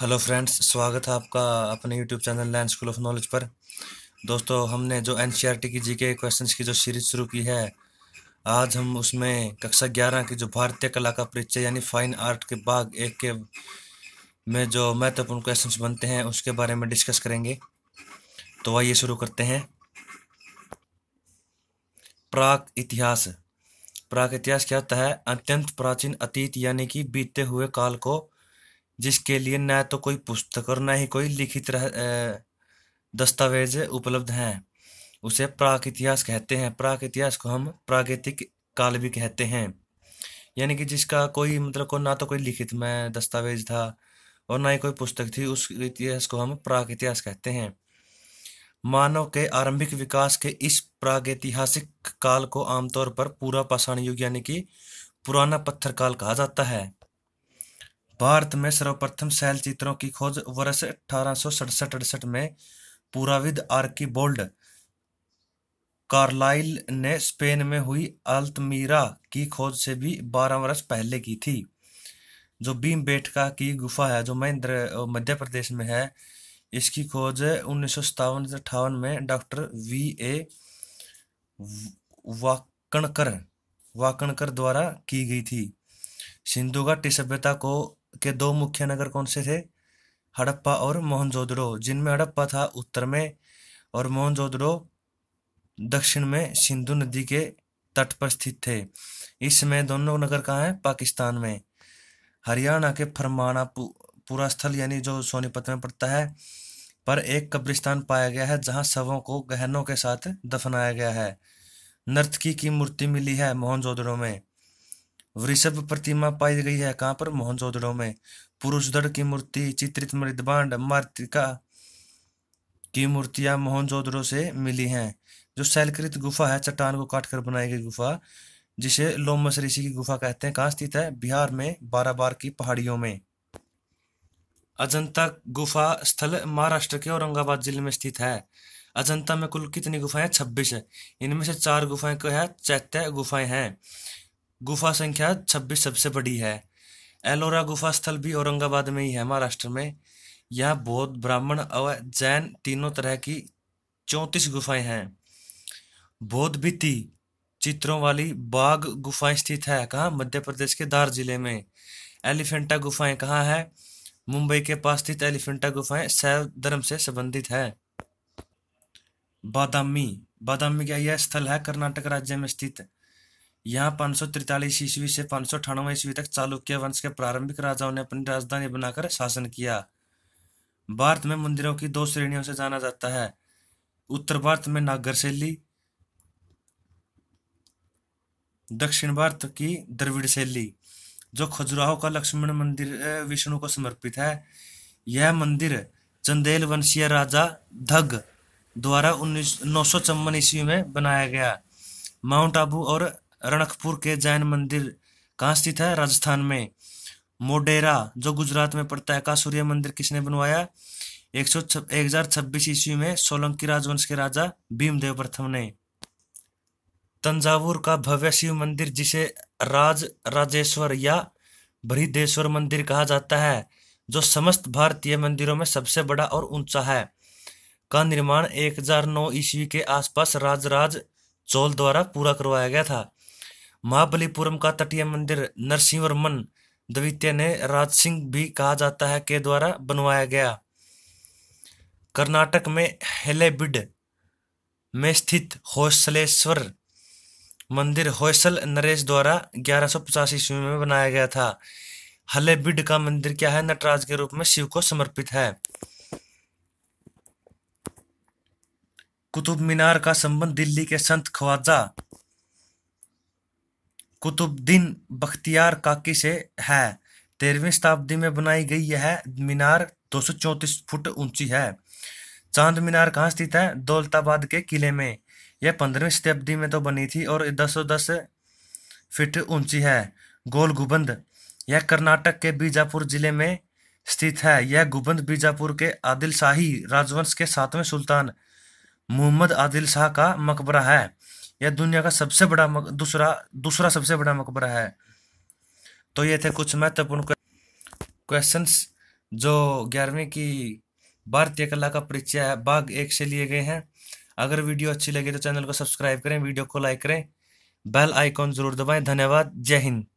hello friends स्वागत है आपका अपने YouTube channel Land School of Knowledge पर दोस्तों हमने जो एन e की जीके क्वेश्चंस की जो सीरीज शुरू की है आज हम उसमें कक्षा ग्यारह की जो भारतीय कला का परिचय यानी फाइन आर्ट के भाग एक के में जो महत्वपूर्ण क्वेश्चंस बनते हैं उसके बारे में डिस्कस करेंगे तो आइए शुरू करते हैं प्राक इतिहास प्राक इतिहास क्या होता है अत्यंत प्राचीन अतीत यानी कि बीते हुए काल को जिसके लिए ना तो कोई पुस्तक और ना ही कोई लिखित रह दस्तावेज उपलब्ध हैं उसे प्राक इतिहास कहते हैं प्राक इतिहास को हम प्रागैतिक काल भी कहते हैं यानी कि जिसका कोई मतलब को ना तो कोई लिखित में दस्तावेज था और ना ही कोई पुस्तक थी उस इतिहास को हम प्राग इतिहास कहते हैं मानव के आरंभिक विकास के इस प्रागैतिहासिक काल को आमतौर पर पूरा पाषाण युग यानी कि पुराना पत्थर काल कहा जाता है भारत में सर्वप्रथम शैलचित्रों की खोज वर्ष अठारह में पुराविद आर्किबोल्ड कार्लाइल ने स्पेन में हुई अल्तमीरा की खोज से भी 12 वर्ष पहले की थी जो भीम बेटका की गुफा है जो महेंद्र मध्य प्रदेश में है इसकी खोज उन्नीस सौ अट्ठावन में doctor V A Wakankar Wakankar द्वारा की गई थी सिंधु घाटी सभ्यता को के दो मुख्य नगर कौन से थे हड़प्पा और मोहनजोदड़ो जिनमें हड़प्पा था उत्तर में और मोहनजोदड़ो दक्षिण में सिंधु नदी के तट पर स्थित थे इसमें दोनों नगर कहाँ हैं पाकिस्तान में हरियाणा के फरमाना पूरा स्थल यानी जो सोनीपत में पड़ता है पर एक कब्रिस्तान पाया गया है जहां शवों को गहनों के साथ दफनाया गया है नर्तकी की मूर्ति मिली है मोहनजोदड़ो में वृषभ प्रतिमा पाई गई है कहाँ पर मोहनजोदड़ो में पुरुषधड़ की मूर्ति चित्रित मृदभांड मार्तिका की मूर्तियां मोहनजोदड़ो से मिली हैं जो शैलकृत गुफा है चट्टान को काटकर बनाई गई गुफा जिसे लोमस ऋषि की गुफा कहते हैं कहाँ स्थित है बिहार में बाराबार की पहाड़ियों में अजंता गुफा स्थल महाराष्ट्र के औरंगाबाद जिले में स्थित है अजंता में कुल कितनी गुफाएं छब्बीस है इनमें से चार गुफाएं क्या है चैत्य गुफाएं हैं गुफा संख्या छब्बीस सबसे बड़ी है एलोरा गुफा स्थल भी औरंगाबाद में ही है महाराष्ट्र में यहाँ बौद्ध ब्राह्मण और जैन तीनों तरह की चौंतीस गुफाएं हैं बौद्ध भीति चित्रों वाली बाघ गुफाएं स्थित है कहाँ मध्य प्रदेश के धार जिले में एलिफेंटा गुफाएं कहाँ है मुंबई के पास स्थित एलिफेंटा गुफाएं शैव धर्म से संबंधित है बादामी बादामी का यह स्थल है कर्नाटक राज्य में स्थित यहाँ पाँच सौ तिरतालीस ईस्वी से पाँच सौ अठानवे ईस्वी तक चालुक्य वंश के प्रारंभिक राजाओं ने अपनी राजधानी बनाकर शासन किया भारत में मंदिरों की दो श्रेणियों से जाना जाता है उत्तर भारत में नागर शैली दक्षिण भारत की द्रविड़ शैली जो खजुराहो का लक्ष्मण मंदिर विष्णु को समर्पित है यह मंदिर चंदेल वंशीय राजा धग द्वारा उन्नीस नौ सौ चौवन ईस्वी में बनाया गया माउंट आबू और रणकपुर के जैन मंदिर कहाँ स्थित है राजस्थान में मोडेरा जो गुजरात में पड़ता है का सूर्य मंदिर किसने बनवाया एक सौ एक हजार छब्बीस ईस्वी में सोलंकी राजवंश के राजा भीमदेव प्रथम ने तंजावुर का भव्य शिव मंदिर जिसे राज राजेश्वर या भरिदेश्वर मंदिर कहा जाता है जो समस्त भारतीय मंदिरों में सबसे बड़ा और ऊंचा है का निर्माण 1009 ईस्वी के आसपास राजराज चोल द्वारा पूरा करवाया गया था महाबलीपुरम का तटीय मंदिर नरसिंहवर्मन द्वितीय ने राज सिंह भी कहा जाता है के द्वारा बनवाया गया कर्नाटक में हेलेबिड में स्थित होसलेश्वर मंदिर होसल नरेश द्वारा ग्यारह सौ ईस्वी में बनाया गया था हलेबिड का मंदिर क्या है नटराज के रूप में शिव को समर्पित है कुतुब मीनार का संबंध दिल्ली के संत ख्वाजा कुतुबद्दीन बख्तियार काकी से है तेरहवीं शताब्दी में बनाई गई यह मीनार दो फुट ऊंची है चांद मीनार कहाँ स्थित है दौलताबाद के किले में यह पंद्रहवीं शताब्दी में तो बनी थी और दस सौ दस फिट ऊंची है गोल गुबंद यह कर्नाटक के बीजापुर जिले में स्थित है यह गुबंद बीजापुर के आदिल शाही राजवंश के सातवें सुल्तान मोहम्मद आदिल शाह का मकबरा है यह दुनिया का सबसे बड़ा दूसरा दूसरा सबसे बड़ा मकबरा है तो ये थे कुछ महत्वपूर्ण क्वेश्चंस जो ग्यारहवीं की भारतीय कला का परिचय है भाग एक से लिए गए हैं अगर वीडियो अच्छी लगे तो चैनल को सब्सक्राइब करें वीडियो को लाइक करें बेल आइकॉन जरूर दबाएं धन्यवाद जय हिंद